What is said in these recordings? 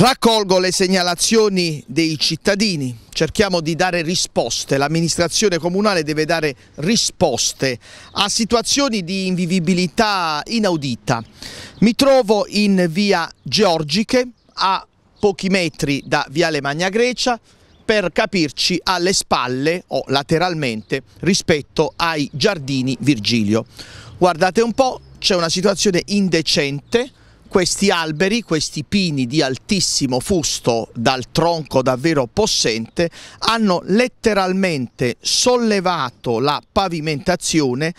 Raccolgo le segnalazioni dei cittadini, cerchiamo di dare risposte, l'amministrazione comunale deve dare risposte a situazioni di invivibilità inaudita. Mi trovo in via Georgiche a pochi metri da Viale Magna Grecia, per capirci alle spalle o lateralmente rispetto ai giardini Virgilio. Guardate un po', c'è una situazione indecente, questi alberi, questi pini di altissimo fusto dal tronco davvero possente, hanno letteralmente sollevato la pavimentazione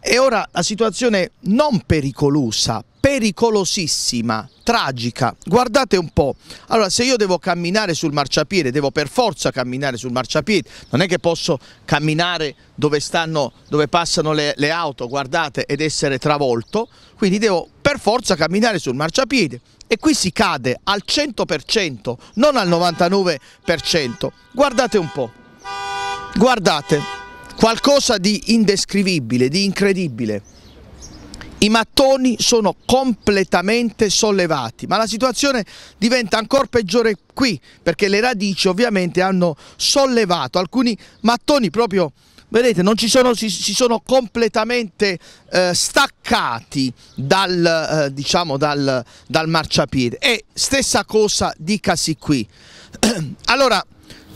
e ora la situazione non pericolosa, pericolosissima, tragica. Guardate un po'. Allora, se io devo camminare sul marciapiede, devo per forza camminare sul marciapiede, non è che posso camminare dove, stanno, dove passano le, le auto, guardate, ed essere travolto, quindi devo per forza camminare sul marciapiede e qui si cade al 100%, non al 99%. Guardate un po', guardate, qualcosa di indescrivibile, di incredibile. I mattoni sono completamente sollevati, ma la situazione diventa ancora peggiore qui, perché le radici ovviamente hanno sollevato alcuni mattoni proprio vedete, non ci sono, si, si sono completamente eh, staccati dal, eh, diciamo dal, dal marciapiede. E stessa cosa dicasi qui. Allora,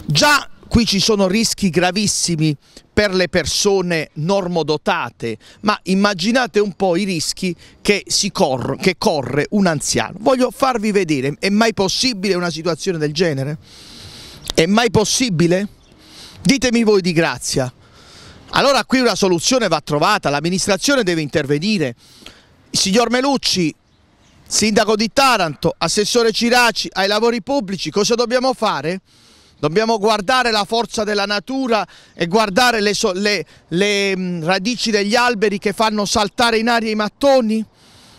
già qui ci sono rischi gravissimi per le persone normodotate, ma immaginate un po' i rischi che, cor che, corre un anziano. Voglio farvi vedere, è mai possibile una situazione del genere? È mai possibile? Ditemi voi di grazia. Allora qui una soluzione va trovata, l'amministrazione deve intervenire. signor Melucci, sindaco di Taranto, assessore Ciraci, ai lavori pubblici, cosa dobbiamo fare? Dobbiamo guardare la forza della natura e guardare le, so, le, le mm, radici degli alberi che fanno saltare in aria i mattoni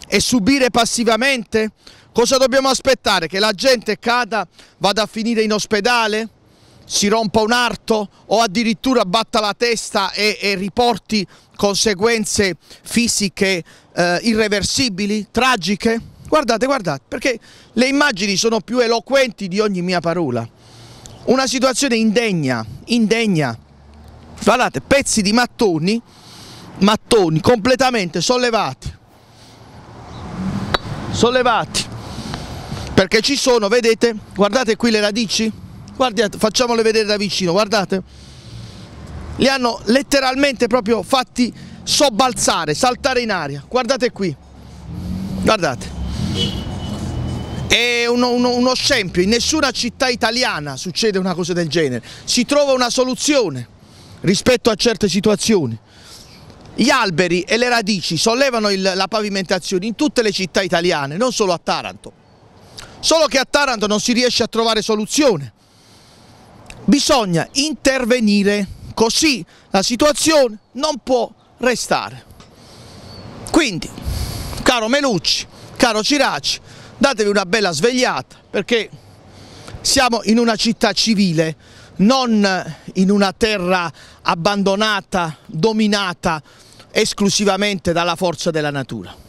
e subire passivamente? Cosa dobbiamo aspettare? Che la gente cada, vada a finire in ospedale? si rompa un arto o addirittura batta la testa e, e riporti conseguenze fisiche eh, irreversibili, tragiche? Guardate, guardate, perché le immagini sono più eloquenti di ogni mia parola. Una situazione indegna, indegna. Guardate, pezzi di mattoni, mattoni completamente sollevati, sollevati, perché ci sono, vedete, guardate qui le radici, guardate, facciamole vedere da vicino, guardate, li hanno letteralmente proprio fatti sobbalzare, saltare in aria, guardate qui, guardate. È uno, uno, uno scempio, in nessuna città italiana succede una cosa del genere, si trova una soluzione rispetto a certe situazioni. Gli alberi e le radici sollevano il, la pavimentazione in tutte le città italiane, non solo a Taranto. Solo che a Taranto non si riesce a trovare soluzione. Bisogna intervenire, così la situazione non può restare. Quindi, caro Melucci, caro Ciraci, datevi una bella svegliata perché siamo in una città civile, non in una terra abbandonata, dominata esclusivamente dalla forza della natura.